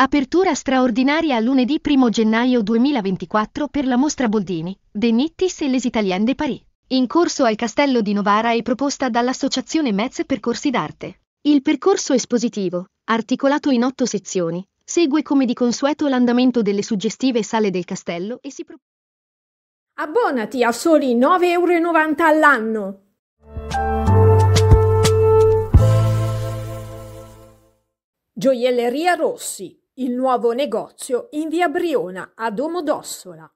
Apertura straordinaria lunedì 1 gennaio 2024 per la mostra Boldini, De Nittis e Les Italiennes de Paris. In corso al Castello di Novara e proposta dall'Associazione Metz Percorsi d'Arte. Il percorso espositivo, articolato in otto sezioni, segue come di consueto l'andamento delle suggestive sale del castello e si propone. Abbonati a soli 9,90 euro all'anno. Gioielleria Rossi il nuovo negozio in via Briona a Domodossola.